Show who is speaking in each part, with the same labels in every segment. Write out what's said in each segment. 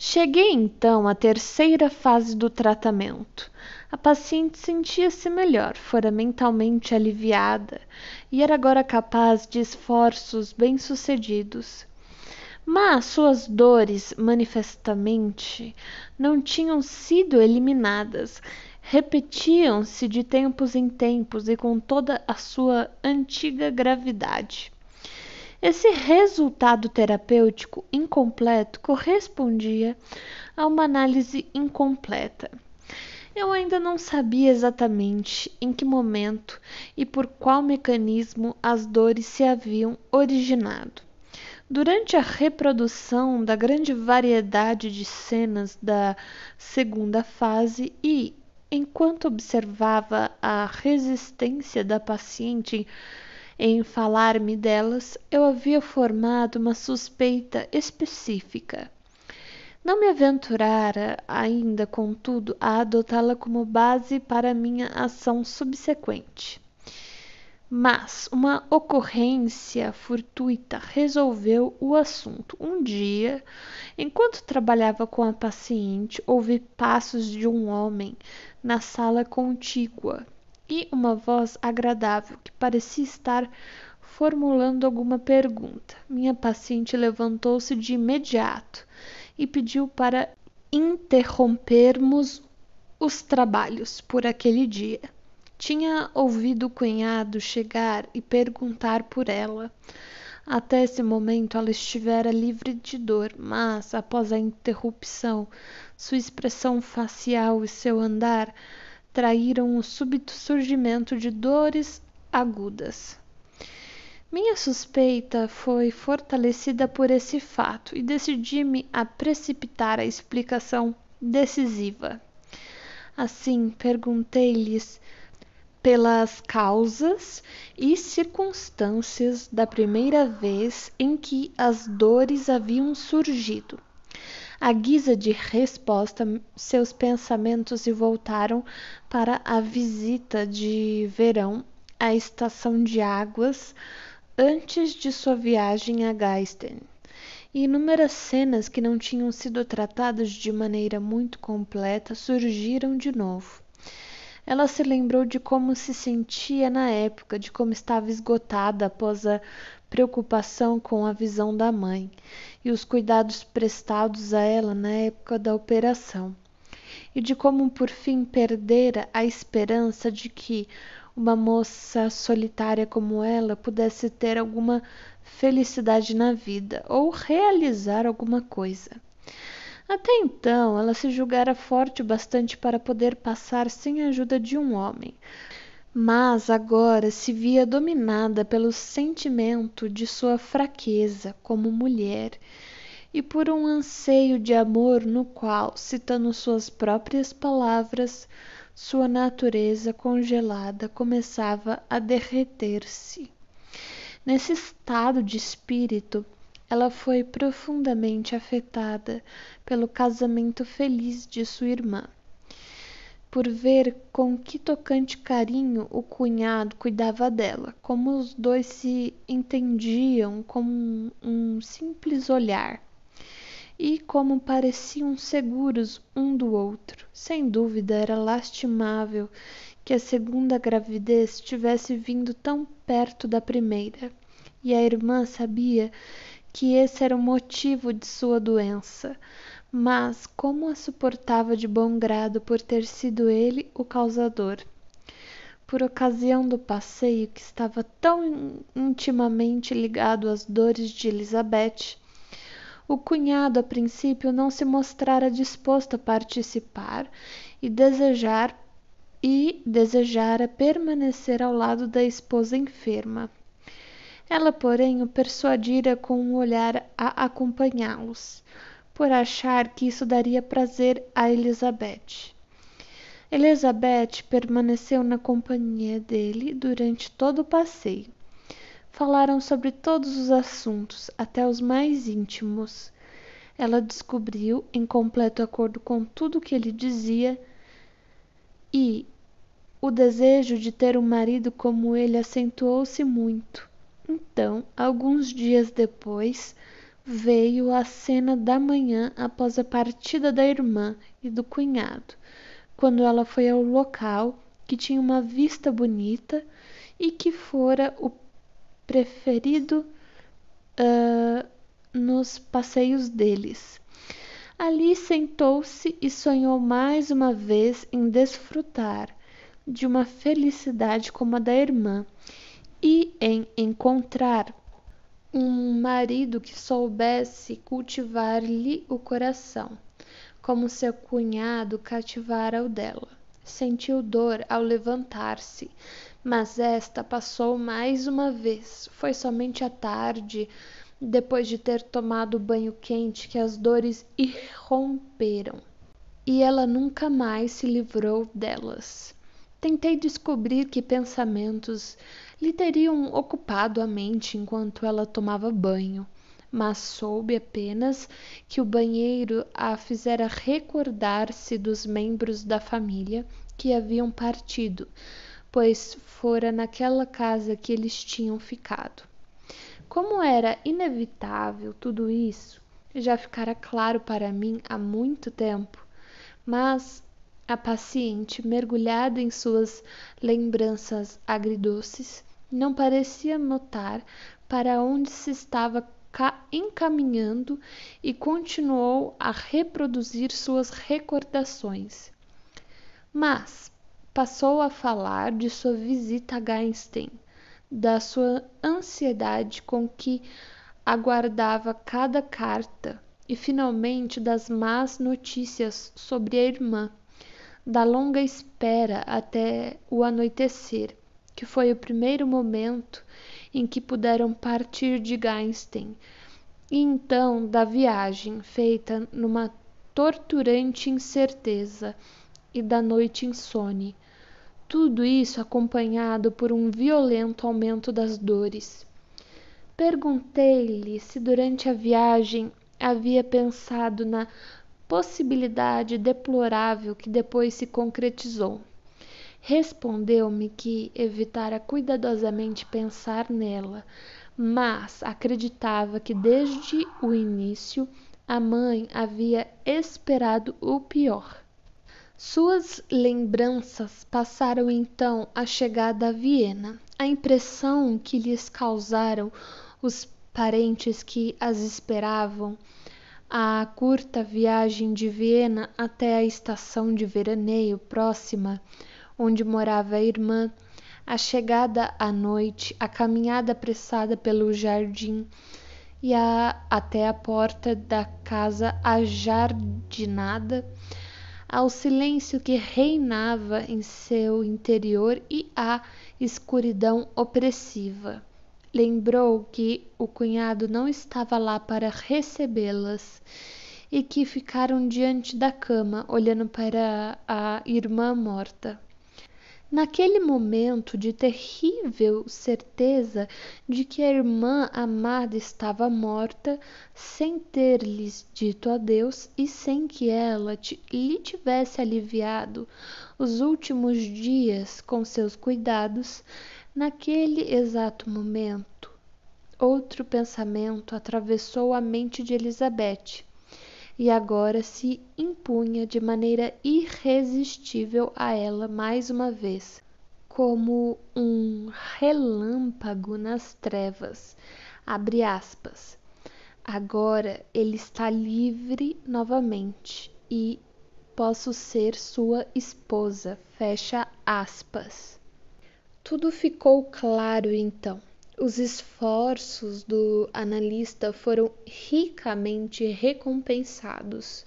Speaker 1: Cheguei então à terceira fase do tratamento. A paciente sentia-se melhor, fora mentalmente aliviada e era agora capaz de esforços bem-sucedidos. Mas suas dores, manifestamente, não tinham sido eliminadas, repetiam-se de tempos em tempos e com toda a sua antiga gravidade. Esse resultado terapêutico incompleto correspondia a uma análise incompleta. Eu ainda não sabia exatamente em que momento e por qual mecanismo as dores se haviam originado. Durante a reprodução da grande variedade de cenas da segunda fase e enquanto observava a resistência da paciente em falar-me delas, eu havia formado uma suspeita específica. Não me aventurara ainda, contudo, a adotá-la como base para minha ação subsequente. Mas uma ocorrência fortuita resolveu o assunto. Um dia, enquanto trabalhava com a paciente, ouvi passos de um homem na sala contígua e uma voz agradável que parecia estar formulando alguma pergunta. Minha paciente levantou-se de imediato e pediu para interrompermos os trabalhos por aquele dia. Tinha ouvido o cunhado chegar e perguntar por ela. Até esse momento ela estivera livre de dor, mas após a interrupção, sua expressão facial e seu andar traíram o súbito surgimento de dores agudas. Minha suspeita foi fortalecida por esse fato e decidi-me a precipitar a explicação decisiva. Assim, perguntei-lhes pelas causas e circunstâncias da primeira vez em que as dores haviam surgido à guisa de resposta, seus pensamentos se voltaram para a visita de verão à estação de águas antes de sua viagem a Geisten. E inúmeras cenas que não tinham sido tratadas de maneira muito completa surgiram de novo. Ela se lembrou de como se sentia na época, de como estava esgotada após a preocupação com a visão da mãe e os cuidados prestados a ela na época da operação, e de como por fim perdera a esperança de que uma moça solitária como ela pudesse ter alguma felicidade na vida ou realizar alguma coisa. Até então, ela se julgara forte o bastante para poder passar sem a ajuda de um homem, mas agora se via dominada pelo sentimento de sua fraqueza como mulher e por um anseio de amor no qual, citando suas próprias palavras, sua natureza congelada começava a derreter-se. Nesse estado de espírito, ela foi profundamente afetada pelo casamento feliz de sua irmã por ver com que tocante carinho o cunhado cuidava dela, como os dois se entendiam com um, um simples olhar e como pareciam seguros um do outro. Sem dúvida era lastimável que a segunda gravidez tivesse vindo tão perto da primeira, e a irmã sabia que esse era o motivo de sua doença, mas como a suportava de bom grado por ter sido ele o causador. Por ocasião do passeio que estava tão intimamente ligado às dores de Elizabeth, o cunhado a princípio não se mostrara disposto a participar e desejar e desejara permanecer ao lado da esposa enferma. Ela, porém, o persuadira com um olhar a acompanhá-los por achar que isso daria prazer a Elizabeth. Elizabeth permaneceu na companhia dele durante todo o passeio. Falaram sobre todos os assuntos, até os mais íntimos. Ela descobriu, em completo acordo com tudo que ele dizia, e o desejo de ter um marido como ele acentuou-se muito. Então, alguns dias depois, veio a cena da manhã após a partida da irmã e do cunhado, quando ela foi ao local que tinha uma vista bonita e que fora o preferido uh, nos passeios deles. Ali sentou-se e sonhou mais uma vez em desfrutar de uma felicidade como a da irmã e em encontrar um marido que soubesse cultivar-lhe o coração, como seu cunhado cativara o dela. Sentiu dor ao levantar-se, mas esta passou mais uma vez. Foi somente à tarde, depois de ter tomado banho quente, que as dores irromperam, e ela nunca mais se livrou delas. Tentei descobrir que pensamentos lhe teriam ocupado a mente enquanto ela tomava banho, mas soube apenas que o banheiro a fizera recordar-se dos membros da família que haviam partido, pois fora naquela casa que eles tinham ficado. Como era inevitável tudo isso, já ficara claro para mim há muito tempo, mas a paciente, mergulhada em suas lembranças agridoces, não parecia notar para onde se estava encaminhando e continuou a reproduzir suas recordações. Mas passou a falar de sua visita a Geinstein, da sua ansiedade com que aguardava cada carta e finalmente das más notícias sobre a irmã da longa espera até o anoitecer, que foi o primeiro momento em que puderam partir de Gainstein, e então da viagem feita numa torturante incerteza e da noite insone. Tudo isso acompanhado por um violento aumento das dores. Perguntei-lhe se durante a viagem havia pensado na possibilidade deplorável que depois se concretizou. Respondeu-me que evitara cuidadosamente pensar nela, mas acreditava que desde o início a mãe havia esperado o pior. Suas lembranças passaram então à chegada a Viena, a impressão que lhes causaram os parentes que as esperavam a curta viagem de Viena até a estação de veraneio próxima, onde morava a irmã, a chegada à noite, a caminhada apressada pelo jardim e a, até a porta da casa ajardinada, ao silêncio que reinava em seu interior e à escuridão opressiva lembrou que o cunhado não estava lá para recebê-las e que ficaram diante da cama, olhando para a irmã morta. Naquele momento de terrível certeza de que a irmã amada estava morta, sem ter-lhes dito adeus e sem que ela lhe tivesse aliviado os últimos dias com seus cuidados, Naquele exato momento, outro pensamento atravessou a mente de Elizabeth e agora se impunha de maneira irresistível a ela mais uma vez, como um relâmpago nas trevas. Abre aspas. Agora ele está livre novamente e posso ser sua esposa. Fecha aspas. Tudo ficou claro então. Os esforços do analista foram ricamente recompensados.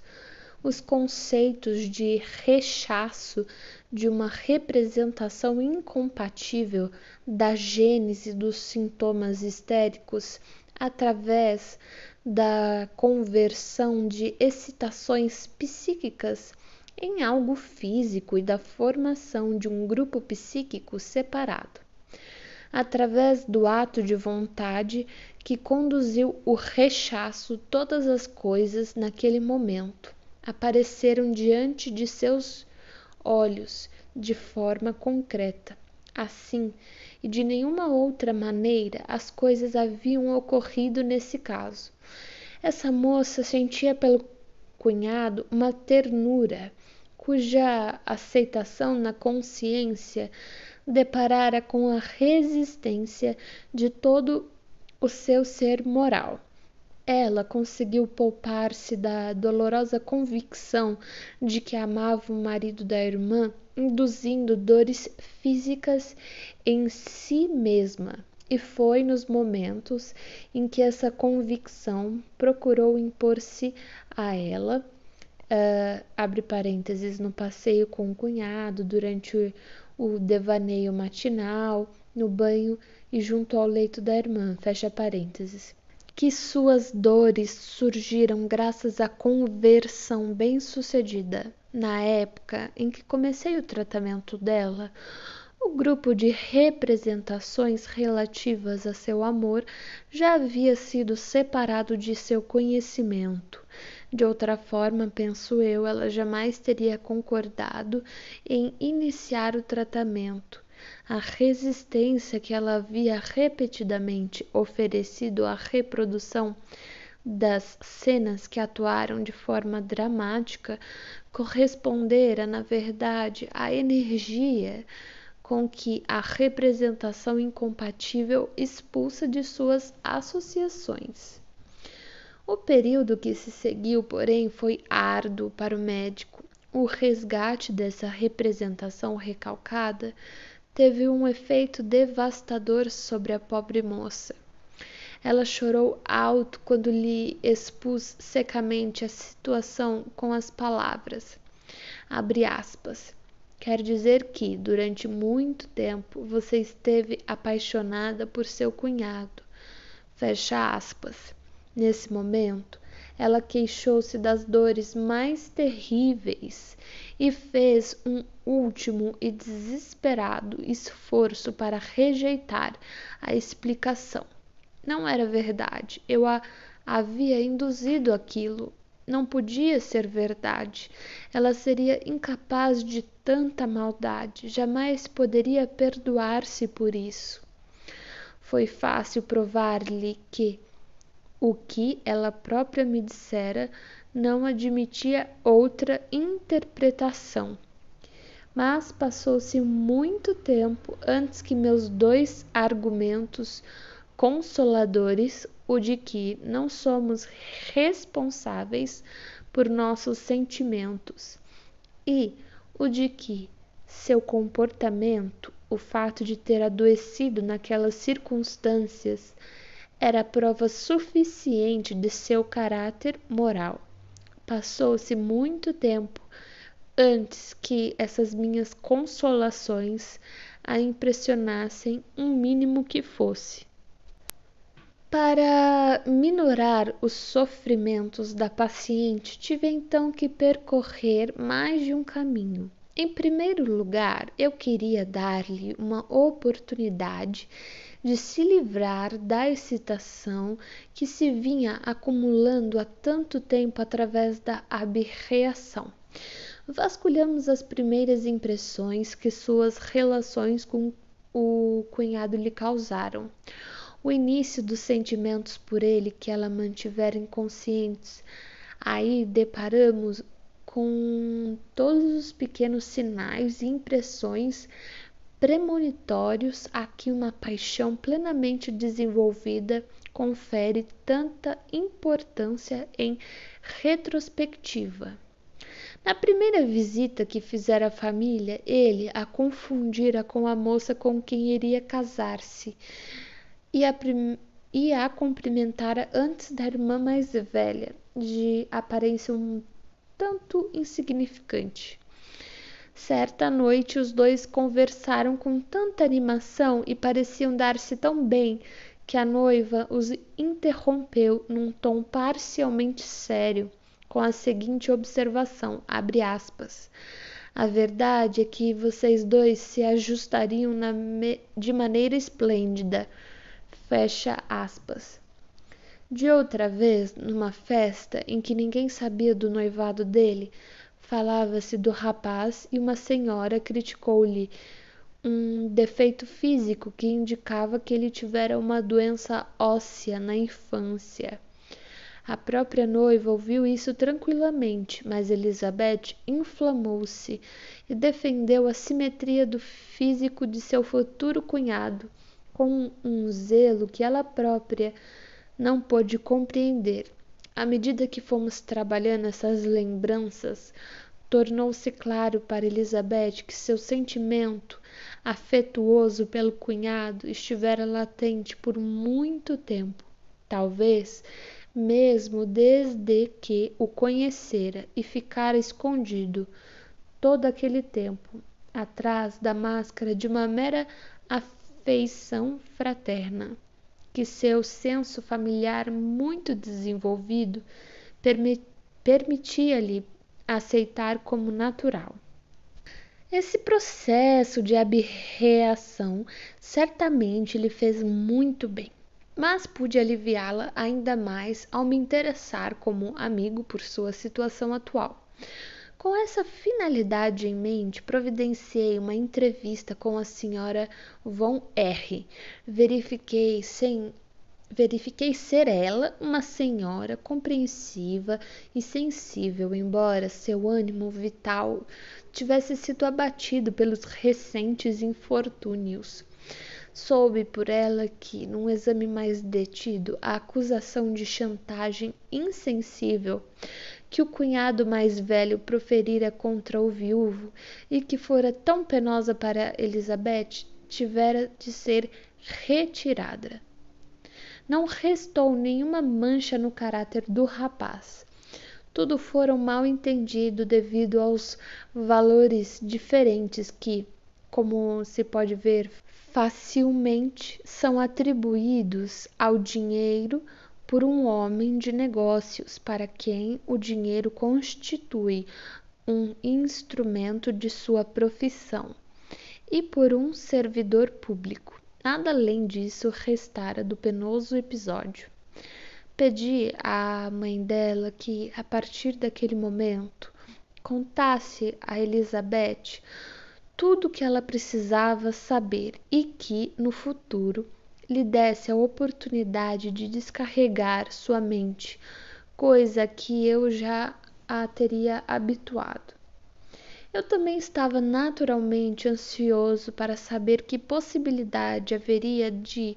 Speaker 1: Os conceitos de rechaço de uma representação incompatível da gênese dos sintomas histéricos através da conversão de excitações psíquicas em algo físico e da formação de um grupo psíquico separado, através do ato de vontade que conduziu o rechaço, todas as coisas naquele momento apareceram diante de seus olhos de forma concreta. Assim, e de nenhuma outra maneira as coisas haviam ocorrido nesse caso. Essa moça sentia pelo cunhado uma ternura cuja aceitação na consciência deparara com a resistência de todo o seu ser moral. Ela conseguiu poupar-se da dolorosa convicção de que amava o marido da irmã, induzindo dores físicas em si mesma. E foi nos momentos em que essa convicção procurou impor-se a ela uh, abre parênteses, no passeio com o cunhado, durante o, o devaneio matinal, no banho e junto ao leito da irmã, fecha parênteses. Que suas dores surgiram graças à conversão bem-sucedida. Na época em que comecei o tratamento dela, o grupo de representações relativas a seu amor já havia sido separado de seu conhecimento, de outra forma, penso eu, ela jamais teria concordado em iniciar o tratamento. A resistência que ela havia repetidamente oferecido à reprodução das cenas que atuaram de forma dramática correspondera, na verdade, à energia com que a representação incompatível expulsa de suas associações. O período que se seguiu, porém, foi árduo para o médico. O resgate dessa representação recalcada teve um efeito devastador sobre a pobre moça. Ela chorou alto quando lhe expus secamente a situação com as palavras. Abre aspas. Quer dizer que, durante muito tempo, você esteve apaixonada por seu cunhado. Fecha aspas. Nesse momento, ela queixou-se das dores mais terríveis e fez um último e desesperado esforço para rejeitar a explicação. Não era verdade, eu a havia induzido aquilo. Não podia ser verdade. Ela seria incapaz de tanta maldade, jamais poderia perdoar-se por isso. Foi fácil provar-lhe que, o que ela própria me dissera não admitia outra interpretação. Mas passou-se muito tempo antes que meus dois argumentos consoladores, o de que não somos responsáveis por nossos sentimentos e o de que seu comportamento, o fato de ter adoecido naquelas circunstâncias, era prova suficiente de seu caráter moral. Passou-se muito tempo antes que essas minhas consolações a impressionassem um mínimo que fosse. Para minorar os sofrimentos da paciente, tive então que percorrer mais de um caminho. Em primeiro lugar, eu queria dar-lhe uma oportunidade de se livrar da excitação que se vinha acumulando há tanto tempo através da aberreação. Vasculhamos as primeiras impressões que suas relações com o cunhado lhe causaram. O início dos sentimentos por ele que ela mantivera inconscientes. Aí deparamos com todos os pequenos sinais e impressões premonitórios a que uma paixão plenamente desenvolvida confere tanta importância em retrospectiva. Na primeira visita que fizera à família, ele a confundira com a moça com quem iria casar-se e a, e a cumprimentara antes da irmã mais velha, de aparência um tanto insignificante. Certa noite os dois conversaram com tanta animação e pareciam dar-se tão bem que a noiva os interrompeu num tom parcialmente sério com a seguinte observação: aspas, A verdade é que vocês dois se ajustariam me... de maneira esplêndida. Fecha aspas. De outra vez, numa festa em que ninguém sabia do noivado dele, Falava-se do rapaz e uma senhora criticou-lhe um defeito físico que indicava que ele tivera uma doença óssea na infância. A própria noiva ouviu isso tranquilamente, mas Elizabeth inflamou-se e defendeu a simetria do físico de seu futuro cunhado com um zelo que ela própria não pôde compreender à medida que fomos trabalhando essas lembranças, tornou-se claro para Elizabeth que seu sentimento afetuoso pelo cunhado estivera latente por muito tempo, talvez mesmo desde que o conhecera e ficara escondido todo aquele tempo atrás da máscara de uma mera afeição fraterna que seu senso familiar muito desenvolvido permitia-lhe aceitar como natural. Esse processo de abreação certamente lhe fez muito bem, mas pude aliviá-la ainda mais ao me interessar como amigo por sua situação atual com essa finalidade em mente, providenciei uma entrevista com a senhora Von R. Verifiquei sem verifiquei ser ela uma senhora compreensiva e sensível, embora seu ânimo vital tivesse sido abatido pelos recentes infortúnios. Soube por ela que, num exame mais detido, a acusação de chantagem insensível que o cunhado mais velho proferira contra o viúvo e que fora tão penosa para Elizabeth tivera de ser retirada. Não restou nenhuma mancha no caráter do rapaz. Tudo fora um mal entendido devido aos valores diferentes que, como se pode ver facilmente, são atribuídos ao dinheiro, por um homem de negócios para quem o dinheiro constitui um instrumento de sua profissão, e por um servidor público. Nada além disso restara do penoso episódio. Pedi à mãe dela que, a partir daquele momento, contasse a Elizabeth tudo o que ela precisava saber e que, no futuro, lhe desse a oportunidade de descarregar sua mente, coisa que eu já a teria habituado. Eu também estava naturalmente ansioso para saber que possibilidade haveria de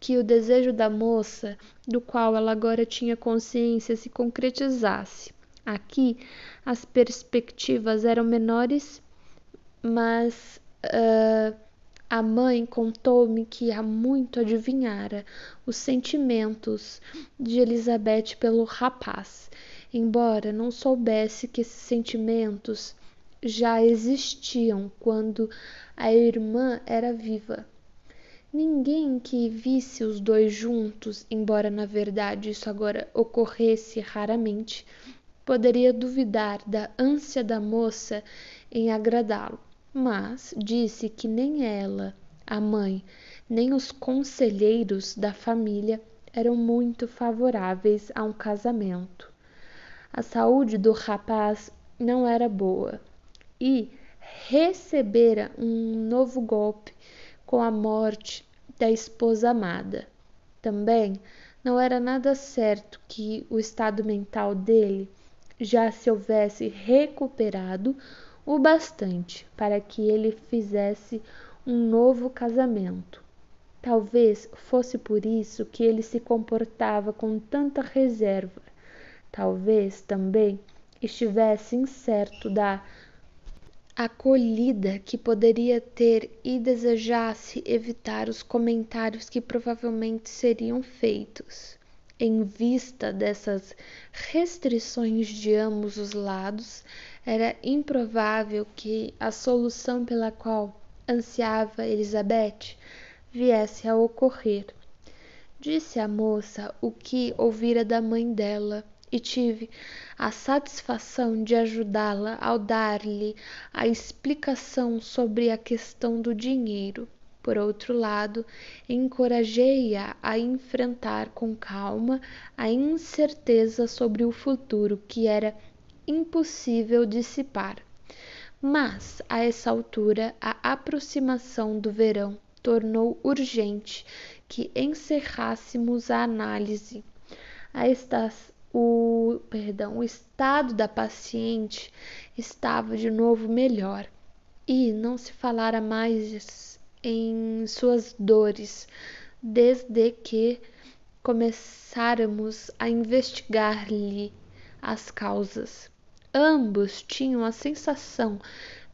Speaker 1: que o desejo da moça, do qual ela agora tinha consciência, se concretizasse. Aqui as perspectivas eram menores, mas uh, a mãe contou-me que há muito adivinhara os sentimentos de Elizabeth pelo rapaz, embora não soubesse que esses sentimentos já existiam quando a irmã era viva. Ninguém que visse os dois juntos, embora na verdade isso agora ocorresse raramente, poderia duvidar da ânsia da moça em agradá-lo mas disse que nem ela, a mãe, nem os conselheiros da família eram muito favoráveis a um casamento. A saúde do rapaz não era boa e recebera um novo golpe com a morte da esposa amada. Também não era nada certo que o estado mental dele já se houvesse recuperado o bastante para que ele fizesse um novo casamento. Talvez fosse por isso que ele se comportava com tanta reserva. Talvez também estivesse incerto da acolhida que poderia ter e desejasse evitar os comentários que provavelmente seriam feitos em vista dessas restrições de ambos os lados, era improvável que a solução pela qual ansiava Elizabeth viesse a ocorrer. Disse à moça o que ouvira da mãe dela e tive a satisfação de ajudá-la ao dar-lhe a explicação sobre a questão do dinheiro. Por outro lado, encorajei-a a enfrentar com calma a incerteza sobre o futuro que era impossível dissipar. Mas, a essa altura, a aproximação do verão tornou urgente que encerrássemos a análise. A estas, o, perdão, o estado da paciente estava de novo melhor e não se falara mais em suas dores, desde que começáramos a investigar-lhe as causas. Ambos tinham a sensação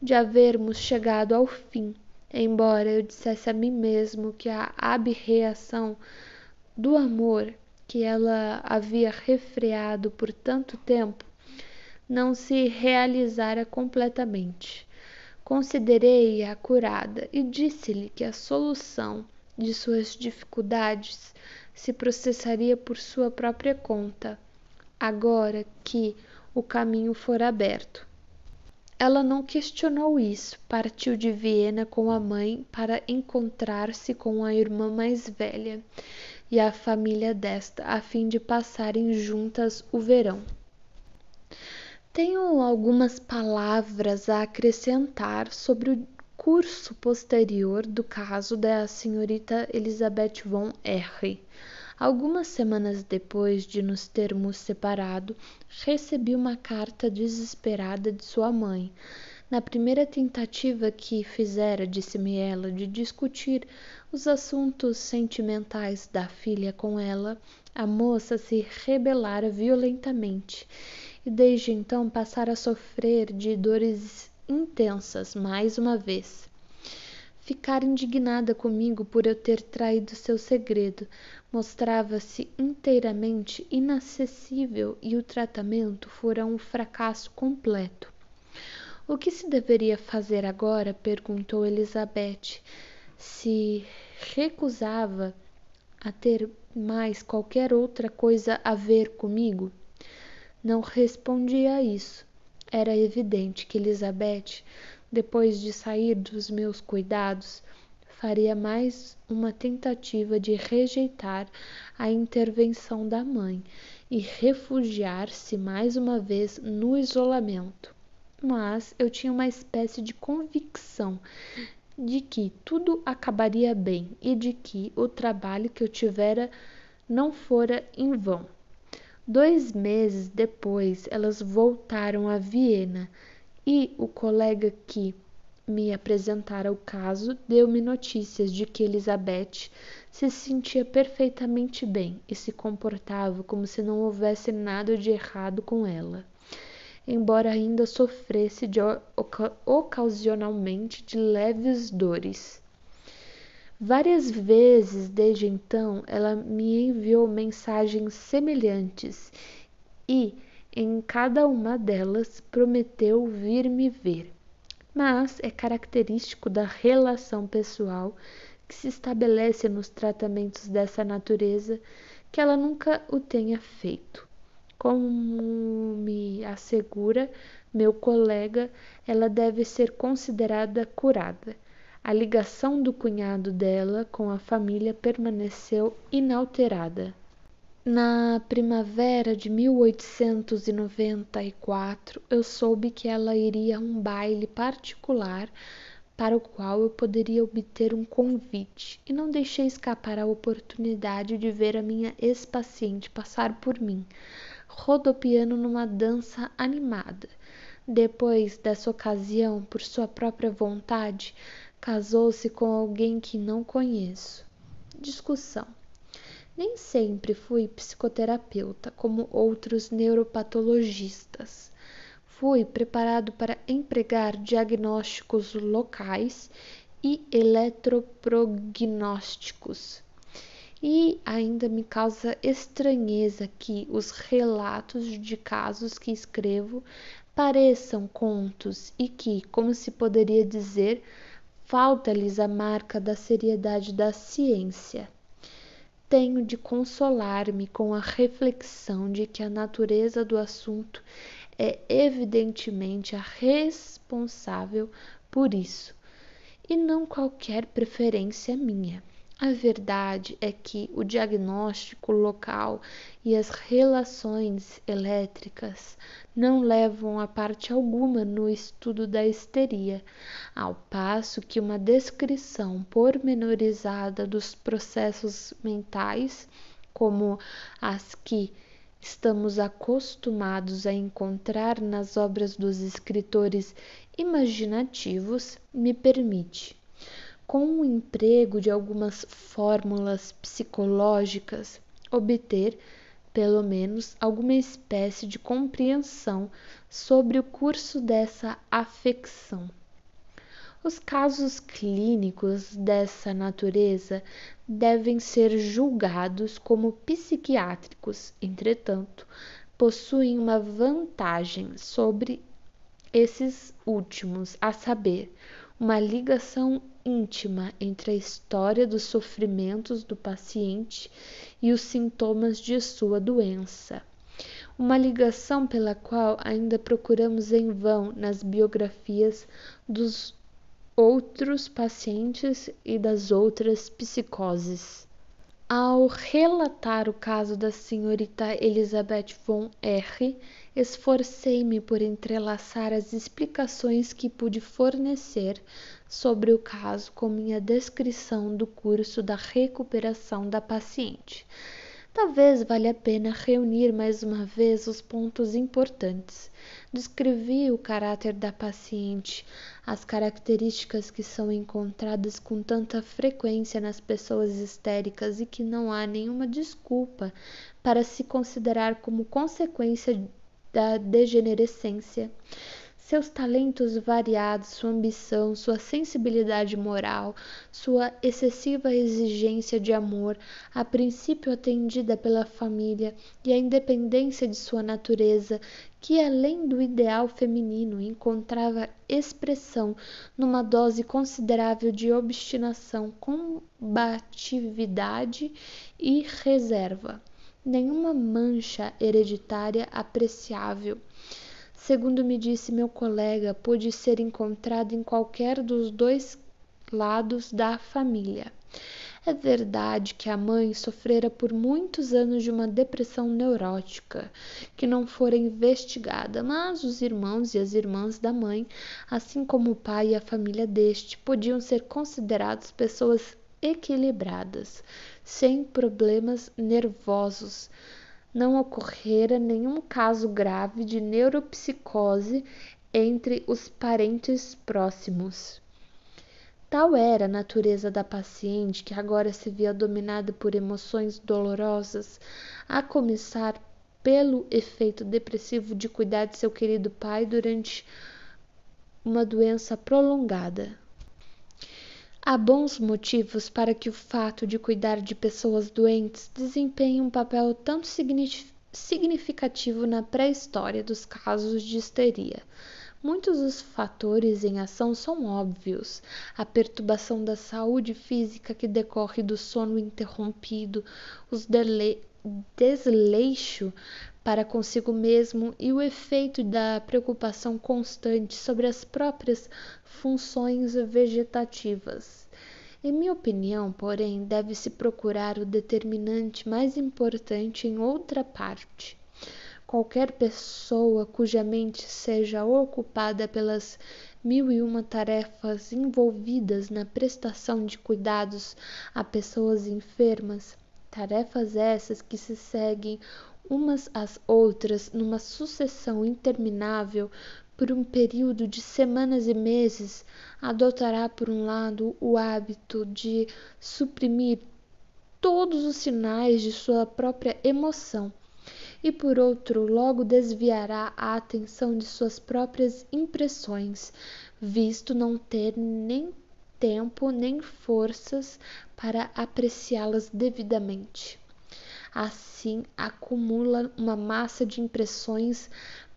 Speaker 1: de havermos chegado ao fim, embora eu dissesse a mim mesmo que a abreação do amor que ela havia refreado por tanto tempo não se realizara completamente. Considerei-a curada e disse-lhe que a solução de suas dificuldades se processaria por sua própria conta, agora que o caminho fora aberto. Ela não questionou isso, partiu de Viena com a mãe para encontrar-se com a irmã mais velha e a família desta, a fim de passarem juntas o verão tenho algumas palavras a acrescentar sobre o curso posterior do caso da senhorita Elizabeth von R. Algumas semanas depois de nos termos separado, recebi uma carta desesperada de sua mãe. Na primeira tentativa que fizera, disse-me ela, de discutir os assuntos sentimentais da filha com ela, a moça se rebelara violentamente e desde então passara a sofrer de dores intensas mais uma vez. Ficara indignada comigo por eu ter traído seu segredo. Mostrava-se inteiramente inacessível e o tratamento fora um fracasso completo. O que se deveria fazer agora? perguntou Elizabeth. Se recusava a ter mais qualquer outra coisa a ver comigo? não respondia a isso. Era evidente que Elizabeth, depois de sair dos meus cuidados, faria mais uma tentativa de rejeitar a intervenção da mãe e refugiar-se mais uma vez no isolamento. Mas eu tinha uma espécie de convicção de que tudo acabaria bem e de que o trabalho que eu tivera não fora em vão. Dois meses depois, elas voltaram a Viena e o colega que me apresentara o caso deu-me notícias de que Elizabeth se sentia perfeitamente bem e se comportava como se não houvesse nada de errado com ela, embora ainda sofresse de, oca ocasionalmente de leves dores. Várias vezes desde então ela me enviou mensagens semelhantes e, em cada uma delas, prometeu vir me ver. Mas é característico da relação pessoal que se estabelece nos tratamentos dessa natureza que ela nunca o tenha feito. Como me assegura meu colega, ela deve ser considerada curada a ligação do cunhado dela com a família permaneceu inalterada. Na primavera de 1894, eu soube que ela iria a um baile particular para o qual eu poderia obter um convite, e não deixei escapar a oportunidade de ver a minha ex-paciente passar por mim, rodopiando numa dança animada. Depois dessa ocasião, por sua própria vontade, Casou-se com alguém que não conheço. Discussão. Nem sempre fui psicoterapeuta, como outros neuropatologistas. Fui preparado para empregar diagnósticos locais e eletroprognósticos. E ainda me causa estranheza que os relatos de casos que escrevo pareçam contos e que, como se poderia dizer, falta-lhes a marca da seriedade da ciência. Tenho de consolar-me com a reflexão de que a natureza do assunto é evidentemente a responsável por isso, e não qualquer preferência minha. A verdade é que o diagnóstico local e as relações elétricas não levam a parte alguma no estudo da histeria, ao passo que uma descrição pormenorizada dos processos mentais, como as que estamos acostumados a encontrar nas obras dos escritores imaginativos, me permite com o emprego de algumas fórmulas psicológicas, obter, pelo menos, alguma espécie de compreensão sobre o curso dessa afecção. Os casos clínicos dessa natureza devem ser julgados como psiquiátricos, entretanto, possuem uma vantagem sobre esses últimos, a saber, uma ligação íntima entre a história dos sofrimentos do paciente e os sintomas de sua doença. Uma ligação pela qual ainda procuramos em vão nas biografias dos outros pacientes e das outras psicoses. Ao relatar o caso da senhorita Elizabeth von R., esforcei-me por entrelaçar as explicações que pude fornecer sobre o caso com minha descrição do curso da recuperação da paciente. Talvez valha a pena reunir mais uma vez os pontos importantes. Descrevi o caráter da paciente, as características que são encontradas com tanta frequência nas pessoas histéricas e que não há nenhuma desculpa para se considerar como consequência da degenerescência. Seus talentos variados, sua ambição, sua sensibilidade moral, sua excessiva exigência de amor, a princípio atendida pela família, e a independência de sua natureza, que além do ideal feminino encontrava expressão numa dose considerável de obstinação, combatividade e reserva nenhuma mancha hereditária apreciável. Segundo me disse meu colega, pôde ser encontrado em qualquer dos dois lados da família. É verdade que a mãe sofrera por muitos anos de uma depressão neurótica, que não fora investigada, mas os irmãos e as irmãs da mãe, assim como o pai e a família deste, podiam ser considerados pessoas equilibradas, sem problemas nervosos, não ocorrera nenhum caso grave de neuropsicose entre os parentes próximos. Tal era a natureza da paciente que agora se via dominada por emoções dolorosas, a começar pelo efeito depressivo de cuidar de seu querido pai durante uma doença prolongada há bons motivos para que o fato de cuidar de pessoas doentes desempenhe um papel tanto significativo na pré-história dos casos de histeria. Muitos dos fatores em ação são óbvios. A perturbação da saúde física que decorre do sono interrompido, os dele desleixo para consigo mesmo e o efeito da preocupação constante sobre as próprias funções vegetativas. Em minha opinião, porém, deve-se procurar o determinante mais importante em outra parte. Qualquer pessoa cuja mente seja ocupada pelas mil e uma tarefas envolvidas na prestação de cuidados a pessoas enfermas, tarefas essas que se seguem umas às outras numa sucessão interminável por um período de semanas e meses, adotará, por um lado, o hábito de suprimir todos os sinais de sua própria emoção, e por outro, logo desviará a atenção de suas próprias impressões, visto não ter nem tempo nem forças para apreciá-las devidamente assim acumula uma massa de impressões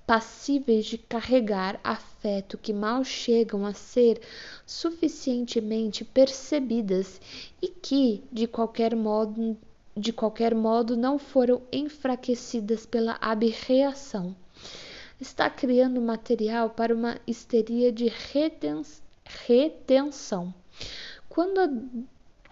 Speaker 1: passíveis de carregar afeto que mal chegam a ser suficientemente percebidas e que, de qualquer modo, de qualquer modo não foram enfraquecidas pela abreação. Está criando material para uma histeria de reten retenção. Quando,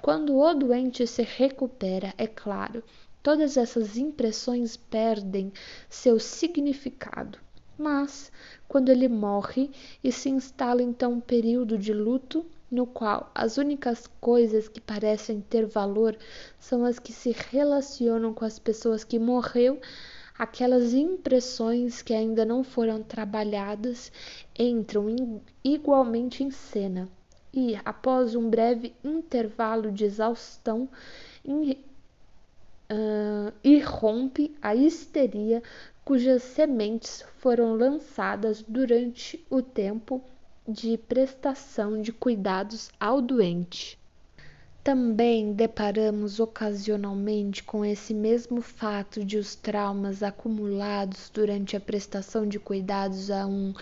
Speaker 1: quando o doente se recupera, é claro todas essas impressões perdem seu significado. Mas, quando ele morre e se instala então um período de luto, no qual as únicas coisas que parecem ter valor são as que se relacionam com as pessoas que morreu, aquelas impressões que ainda não foram trabalhadas entram igualmente em cena. E, após um breve intervalo de exaustão, uh, irrompe a histeria cujas sementes foram lançadas durante o tempo de prestação de cuidados ao doente. Também deparamos ocasionalmente com esse mesmo fato de os traumas acumulados durante a prestação de cuidados a um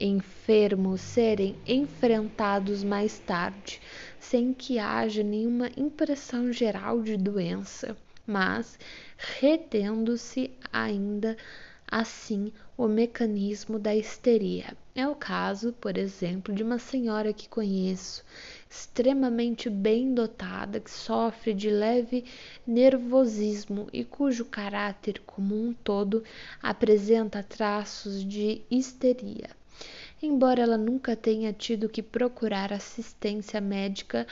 Speaker 1: enfermo serem enfrentados mais tarde, sem que haja nenhuma impressão geral de doença mas retendo-se ainda assim o mecanismo da histeria. É o caso, por exemplo, de uma senhora que conheço, extremamente bem dotada, que sofre de leve nervosismo e cujo caráter como um todo apresenta traços de histeria. Embora ela nunca tenha tido que procurar assistência médica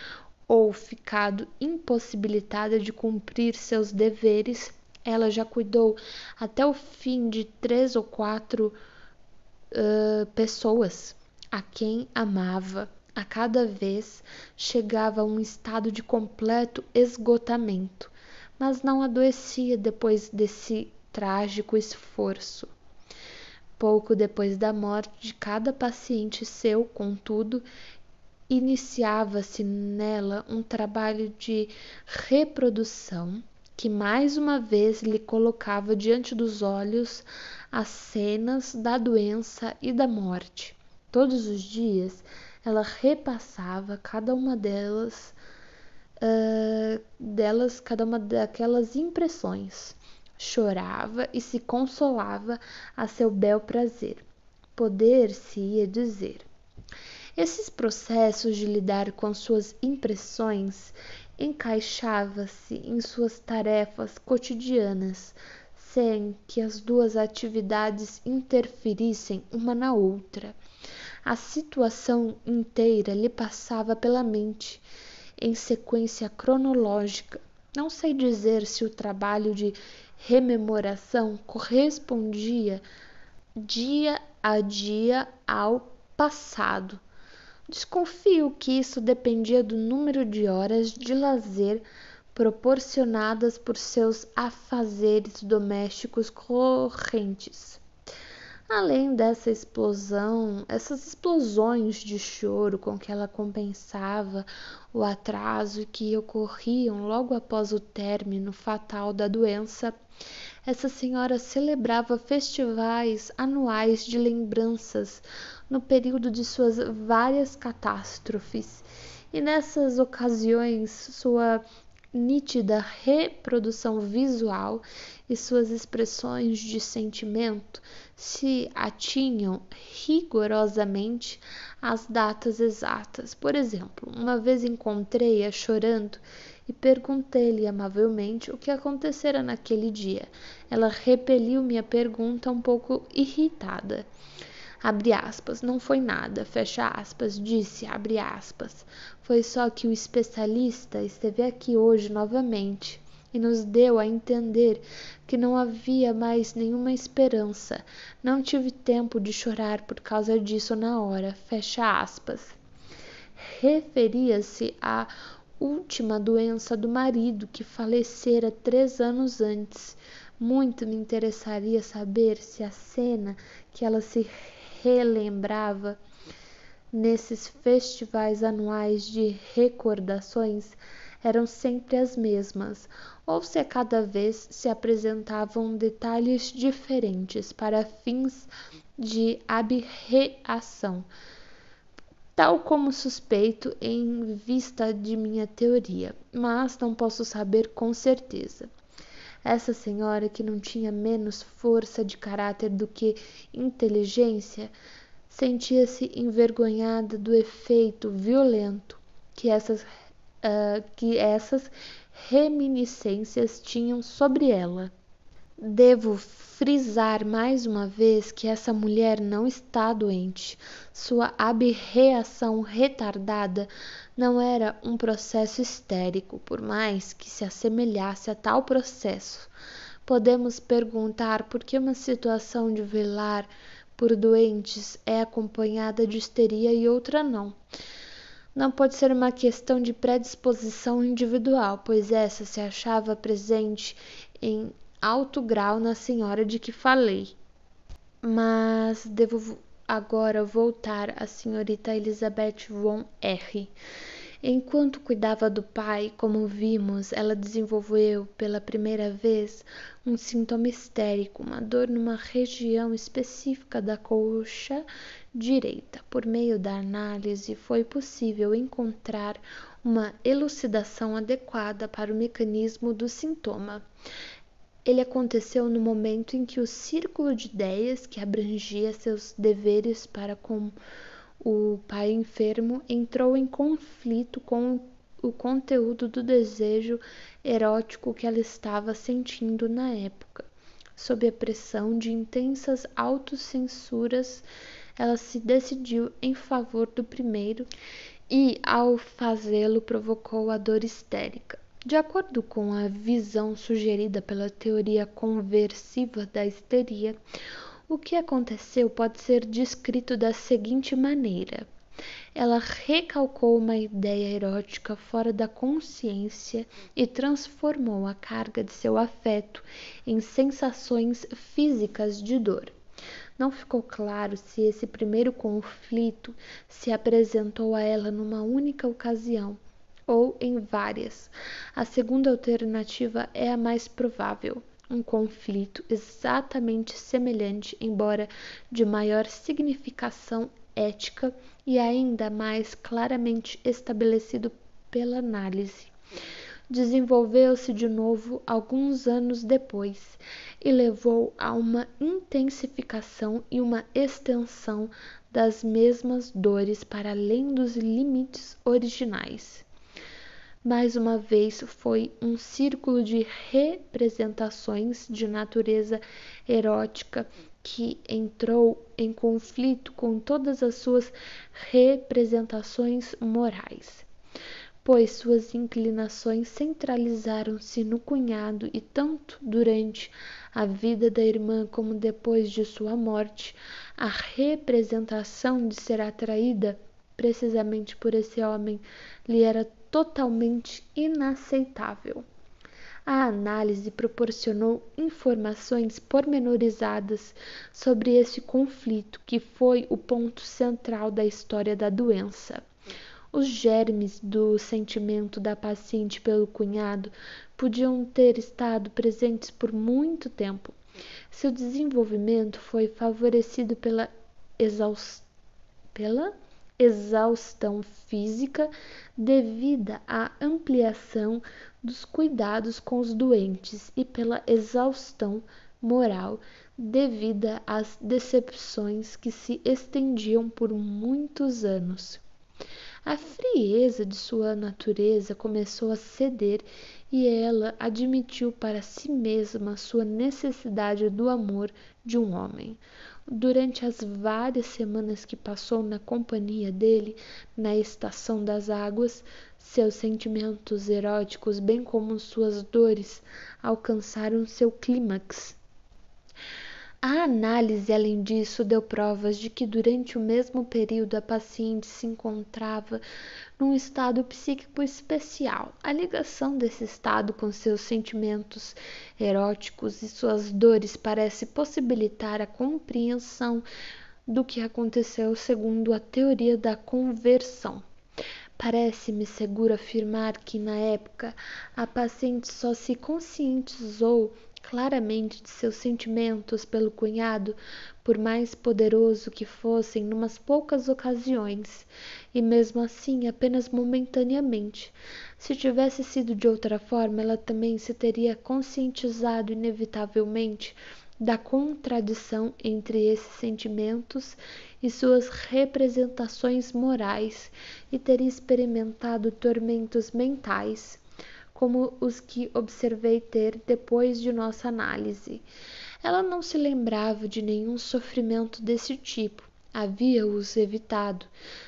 Speaker 1: ou ficado impossibilitada de cumprir seus deveres, ela já cuidou até o fim de três ou quatro uh, pessoas a quem amava. A cada vez chegava a um estado de completo esgotamento, mas não adoecia depois desse trágico esforço. Pouco depois da morte de cada paciente seu, contudo, iniciava-se nela um trabalho de reprodução que mais uma vez lhe colocava diante dos olhos as cenas da doença e da morte. Todos os dias ela repassava cada uma delas, uh, delas cada uma daquelas impressões. Chorava e se consolava a seu bel prazer. Poder-se ia dizer esses processos de lidar com suas impressões encaixava-se em suas tarefas cotidianas, sem que as duas atividades interferissem uma na outra. A situação inteira lhe passava pela mente em sequência cronológica. Não sei dizer se o trabalho de rememoração correspondia dia a dia ao passado, Desconfio que isso dependia do número de horas de lazer proporcionadas por seus afazeres domésticos correntes. Além dessa explosão, essas explosões de choro com que ela compensava o atraso que ocorriam logo após o término fatal da doença, essa senhora celebrava festivais anuais de lembranças no período de suas várias catástrofes. E nessas ocasiões, sua nítida reprodução visual e suas expressões de sentimento se atinham rigorosamente às datas exatas. Por exemplo, uma vez encontrei-a chorando e perguntei-lhe amavelmente o que acontecera naquele dia. Ela repeliu minha pergunta um pouco irritada abre aspas, não foi nada, fecha aspas, disse, abre aspas. Foi só que o especialista esteve aqui hoje novamente e nos deu a entender que não havia mais nenhuma esperança. Não tive tempo de chorar por causa disso na hora, fecha aspas. Referia-se à última doença do marido que falecera três anos antes. Muito me interessaria saber se a cena que ela se relembrava nesses festivais anuais de recordações eram sempre as mesmas, ou se a cada vez se apresentavam detalhes diferentes para fins de abreação, tal como suspeito em vista de minha teoria, mas não posso saber com certeza. Essa senhora, que não tinha menos força de caráter do que inteligência, sentia-se envergonhada do efeito violento que essas, uh, que essas reminiscências tinham sobre ela. Devo frisar mais uma vez que essa mulher não está doente. Sua abreação retardada não era um processo histérico, por mais que se assemelhasse a tal processo. Podemos perguntar por que uma situação de velar por doentes é acompanhada de histeria e outra não. Não pode ser uma questão de predisposição individual, pois essa se achava presente em alto grau na senhora de que falei. Mas devo agora voltar à senhorita Elizabeth von R. Enquanto cuidava do pai, como vimos, ela desenvolveu pela primeira vez um sintoma histérico, uma dor numa região específica da coxa direita. Por meio da análise, foi possível encontrar uma elucidação adequada para o mecanismo do sintoma ele aconteceu no momento em que o círculo de ideias que abrangia seus deveres para com o pai enfermo entrou em conflito com o conteúdo do desejo erótico que ela estava sentindo na época. Sob a pressão de intensas autocensuras, ela se decidiu em favor do primeiro e, ao fazê-lo, provocou a dor histérica. De acordo com a visão sugerida pela teoria conversiva da histeria, o que aconteceu pode ser descrito da seguinte maneira: ela recalcou uma ideia erótica fora da consciência e transformou a carga de seu afeto em sensações físicas de dor. Não ficou claro se esse primeiro conflito se apresentou a ela numa única ocasião ou em várias. A segunda alternativa é a mais provável, um conflito exatamente semelhante, embora de maior significação ética e ainda mais claramente estabelecido pela análise. Desenvolveu-se de novo alguns anos depois e levou a uma intensificação e uma extensão das mesmas dores para além dos limites originais mais uma vez foi um círculo de representações de natureza erótica que entrou em conflito com todas as suas representações morais, pois suas inclinações centralizaram-se no cunhado e tanto durante a vida da irmã como depois de sua morte, a representação de ser atraída precisamente por esse homem lhe era totalmente inaceitável. A análise proporcionou informações pormenorizadas sobre esse conflito, que foi o ponto central da história da doença. Os germes do sentimento da paciente pelo cunhado podiam ter estado presentes por muito tempo. Seu desenvolvimento foi favorecido pela exaustão. Pela exaustão física devida à ampliação dos cuidados com os doentes e pela exaustão moral devida às decepções que se estendiam por muitos anos. A frieza de sua natureza começou a ceder e ela admitiu para si mesma sua necessidade do amor de um homem, Durante as várias semanas que passou na companhia dele na estação das águas, seus sentimentos eróticos, bem como suas dores, alcançaram seu clímax. A análise, além disso, deu provas de que durante o mesmo período a paciente se encontrava num estado psíquico especial. A ligação desse estado com seus sentimentos eróticos e suas dores parece possibilitar a compreensão do que aconteceu segundo a teoria da conversão. Parece-me seguro afirmar que, na época, a paciente só se conscientizou claramente de seus sentimentos pelo cunhado, por mais poderoso que fossem numas poucas ocasiões, e mesmo assim apenas momentaneamente. Se tivesse sido de outra forma, ela também se teria conscientizado inevitavelmente da contradição entre esses sentimentos e suas representações morais e teria experimentado tormentos mentais como os que observei ter depois de nossa análise. Ela não se lembrava de nenhum sofrimento desse tipo, havia-os evitado.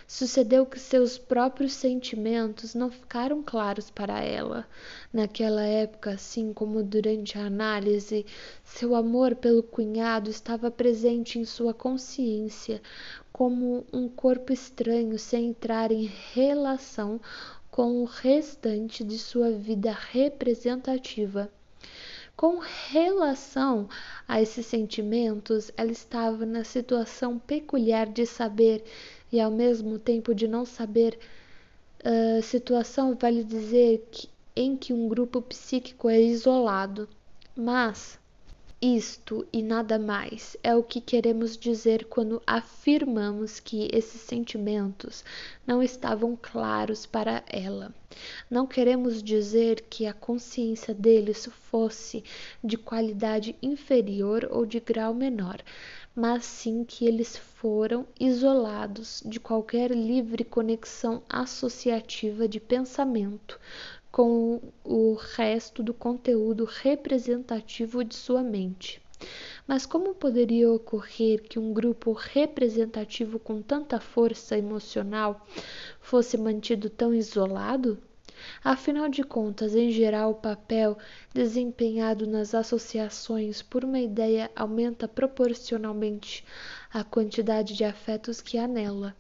Speaker 1: Sucedeu que seus próprios sentimentos não ficaram claros para ela. Naquela época, assim como durante a análise, seu amor pelo cunhado estava presente em sua consciência, como um corpo estranho sem entrar em relação com o restante de sua vida representativa. Com relação a esses sentimentos, ela estava na situação peculiar de saber e ao mesmo tempo de não saber. Uh, situação vale dizer que, em que um grupo psíquico é isolado, mas isto e nada mais é o que queremos dizer quando afirmamos que esses sentimentos não estavam claros para ela. Não queremos dizer que a consciência deles fosse de qualidade inferior ou de grau menor, mas sim que eles foram isolados de qualquer livre conexão associativa de pensamento, com o resto do conteúdo representativo de sua mente. Mas como poderia ocorrer que um grupo representativo com tanta força emocional fosse mantido tão isolado? Afinal de contas, em geral, o papel desempenhado nas associações por uma ideia aumenta proporcionalmente à quantidade de afetos que há nela.